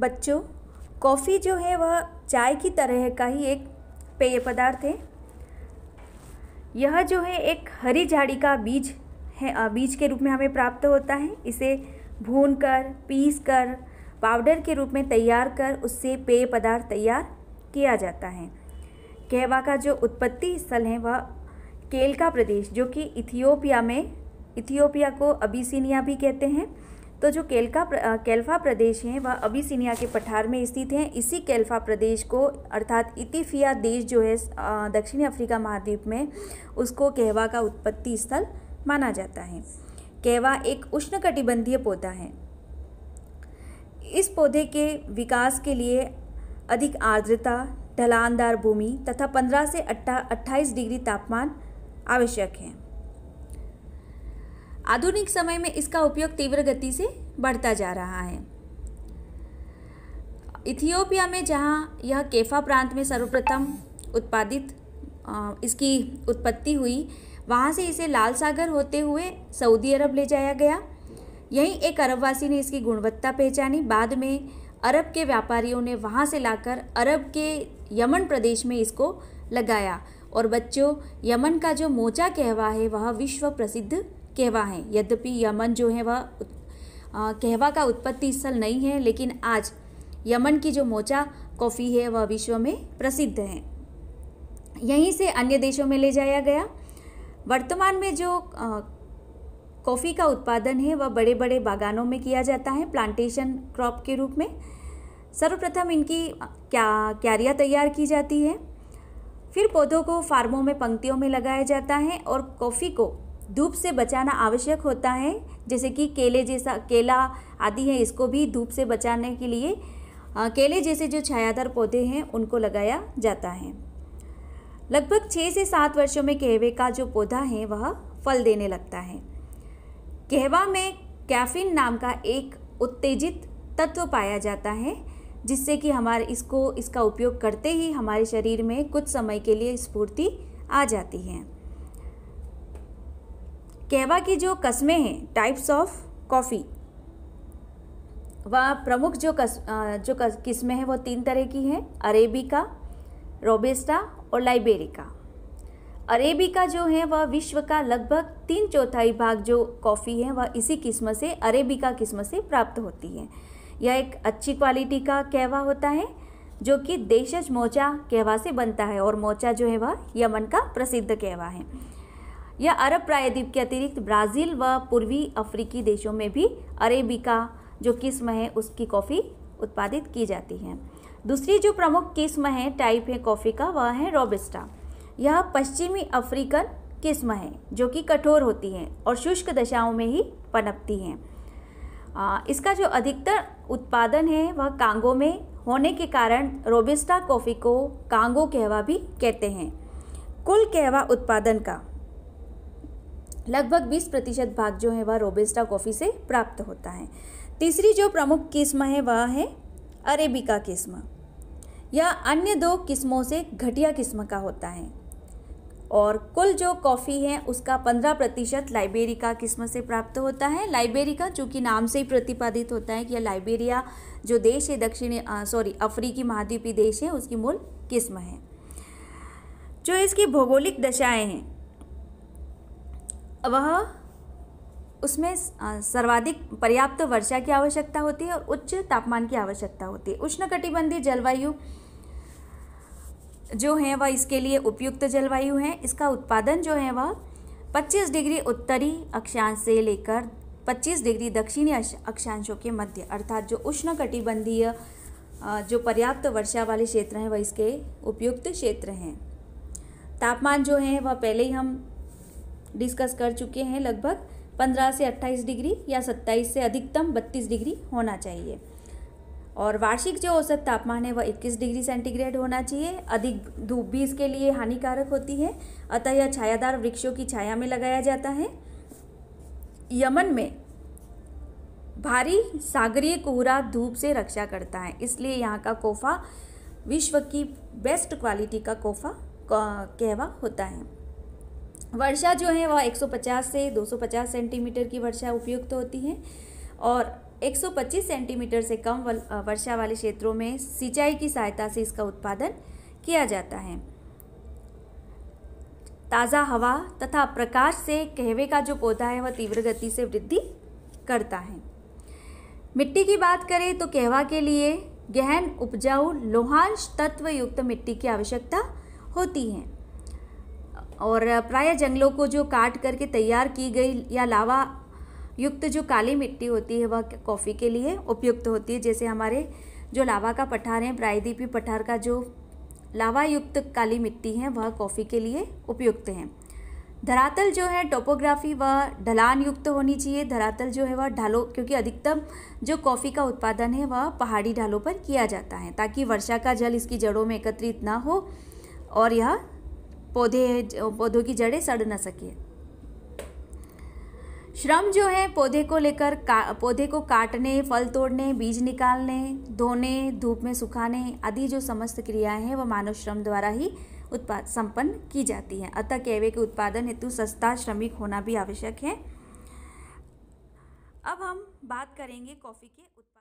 बच्चों कॉफ़ी जो है वह चाय की तरह का ही एक पेय पदार्थ है यह जो है एक हरी झाड़ी का बीज है बीज के रूप में हमें प्राप्त होता है इसे भून कर पीस कर पाउडर के रूप में तैयार कर उससे पेय पदार्थ तैयार किया जाता है कहवा का जो उत्पत्ति स्थल है वह केल का प्रदेश जो कि इथियोपिया में इथियोपिया को अबिसिनिया भी कहते हैं तो जो केलका केल्फा प्रदेश हैं वह अबिसिनिया के पठार में स्थित हैं इसी केल्फा प्रदेश को अर्थात इतिफिया देश जो है दक्षिणी अफ्रीका महाद्वीप में उसको कहवा का उत्पत्ति स्थल माना जाता है कहवा एक उष्णकटिबंधीय पौधा है इस पौधे के विकास के लिए अधिक आर्द्रता ढलानदार भूमि तथा 15 से 28 डिग्री तापमान आवश्यक है आधुनिक समय में इसका उपयोग तीव्र गति से बढ़ता जा रहा है इथियोपिया में जहाँ यह केफा प्रांत में सर्वप्रथम उत्पादित इसकी उत्पत्ति हुई वहाँ से इसे लाल सागर होते हुए सऊदी अरब ले जाया गया यहीं एक अरबवासी ने इसकी गुणवत्ता पहचानी बाद में अरब के व्यापारियों ने वहाँ से लाकर अरब के यमन प्रदेश में इसको लगाया और बच्चों यमन का जो मोचा कहवा है वह विश्व प्रसिद्ध कहवा हैं यद्यपि यमन जो है वह कहवा का उत्पत्ति स्थल नहीं है लेकिन आज यमन की जो मोचा कॉफ़ी है वह विश्व में प्रसिद्ध है यहीं से अन्य देशों में ले जाया गया वर्तमान में जो कॉफ़ी का उत्पादन है वह बड़े बड़े बागानों में किया जाता है प्लांटेशन क्रॉप के रूप में सर्वप्रथम इनकी क्या क्यारियाँ तैयार की जाती है फिर पौधों को फार्मों में पंक्तियों में लगाया जाता है और कॉफ़ी को धूप से बचाना आवश्यक होता है जैसे कि केले जैसा केला आदि है इसको भी धूप से बचाने के लिए आ, केले जैसे जो छायादार पौधे हैं उनको लगाया जाता है लगभग छः से सात वर्षों में कहवे का जो पौधा है वह फल देने लगता है कहवा में कैफीन नाम का एक उत्तेजित तत्व पाया जाता है जिससे कि हमारे इसको इसका उपयोग करते ही हमारे शरीर में कुछ समय के लिए स्फूर्ति आ जाती है कहवा की जो कस्में हैं टाइप्स ऑफ कॉफ़ी वह प्रमुख जो कस जो किस्में हैं वो तीन तरह की हैं अरेबिका रोबेस्टा और लाइबेरिका अरेबिका जो है वह विश्व का लगभग तीन चौथाई भाग जो कॉफ़ी है वह इसी किस्म से अरेबिका किस्म से प्राप्त होती है यह एक अच्छी क्वालिटी का कहवा होता है जो कि देशज मोचा कहवा से बनता है और मोचा जो है वह यमन का प्रसिद्ध कहवा है यह अरब प्रायद्वीप के अतिरिक्त ब्राज़ील व पूर्वी अफ्रीकी देशों में भी अरेबिका जो किस्म है उसकी कॉफ़ी उत्पादित की जाती है दूसरी जो प्रमुख किस्म है टाइप है कॉफ़ी का वह है रोबिस्टा यह पश्चिमी अफ्रीकन किस्म है जो कि कठोर होती है और शुष्क दशाओं में ही पनपती हैं इसका जो अधिकतर उत्पादन है वह कांगो में होने के कारण रोबिस्टा कॉफ़ी को कांगो कहवा भी कहते हैं कुल कहवा उत्पादन का लगभग 20 प्रतिशत भाग जो है वह रोबेस्टा कॉफ़ी से प्राप्त होता है तीसरी जो प्रमुख किस्म है वह है अरेबिका किस्म यह अन्य दो किस्मों से घटिया किस्म का होता है और कुल जो कॉफ़ी है उसका 15 प्रतिशत लाइबेरिका किस्म से प्राप्त होता है लाइबेरिका चूँकि नाम से ही प्रतिपादित होता है कि यह लाइबेरिया जो देश है दक्षिण सॉरी अफ्रीकी महाद्वीपीय देश है उसकी मूल किस्म है जो इसकी भौगोलिक दशाएं हैं वह उसमें सर्वाधिक पर्याप्त वर्षा की आवश्यकता होती है और उच्च तापमान की आवश्यकता होती है उष्णकटिबंधीय जलवायु जो है वह इसके लिए उपयुक्त जलवायु है इसका उत्पादन जो है वह 25 डिग्री उत्तरी अक्षांश से लेकर 25 डिग्री दक्षिणी अक्षांशों के मध्य अर्थात जो उष्णकटिबंधीय जो पर्याप्त वर्षा वाले क्षेत्र हैं वह इसके उपयुक्त क्षेत्र हैं तापमान जो है वह पहले ही हम डिस्कस कर चुके हैं लगभग 15 से 28 डिग्री या 27 से अधिकतम 32 डिग्री होना चाहिए और वार्षिक जो औसत तापमान है वह 21 डिग्री सेंटीग्रेड होना चाहिए अधिक धूप भी इसके लिए हानिकारक होती है अतः यह छायादार वृक्षों की छाया में लगाया जाता है यमन में भारी सागरीय कोहरा धूप से रक्षा करता है इसलिए यहाँ का कोफा विश्व की बेस्ट क्वालिटी का कोफा कहवा होता है वर्षा जो है वह 150 से 250 सेंटीमीटर की वर्षा उपयुक्त होती है और 125 सेंटीमीटर से कम वर्षा वाले क्षेत्रों में सिंचाई की सहायता से इसका उत्पादन किया जाता है ताज़ा हवा तथा प्रकाश से कहवे का जो पौधा है वह तीव्र गति से वृद्धि करता है मिट्टी की बात करें तो कहवा के लिए गहन उपजाऊ लोहांश तत्व युक्त मिट्टी की आवश्यकता होती है और प्राय जंगलों को जो काट करके तैयार की गई या लावा युक्त जो काली मिट्टी होती है वह कॉफ़ी के लिए उपयुक्त होती है जैसे हमारे जो लावा का पठार है प्रायद्वीपी पठार का जो लावा युक्त काली मिट्टी है वह कॉफ़ी के लिए उपयुक्त हैं धरातल जो है टोपोग्राफी वह ढलान युक्त होनी चाहिए धरातल जो है वह ढालों क्योंकि अधिकतम जो कॉफ़ी का उत्पादन है वह पहाड़ी ढालों पर किया जाता है ताकि वर्षा का जल इसकी जड़ों में एकत्रित ना हो और यह पौधे पौधों की जड़ें सड़ ना सके श्रम जो है पौधे को लेकर पौधे को काटने फल तोड़ने बीज निकालने धोने धूप में सुखाने आदि जो समस्त क्रियाएं हैं वह मानव श्रम द्वारा ही उत्पाद संपन्न की जाती है अतः कैवे के उत्पादन हेतु सस्ता श्रमिक होना भी आवश्यक है अब हम बात करेंगे कॉफ़ी के उत्पाद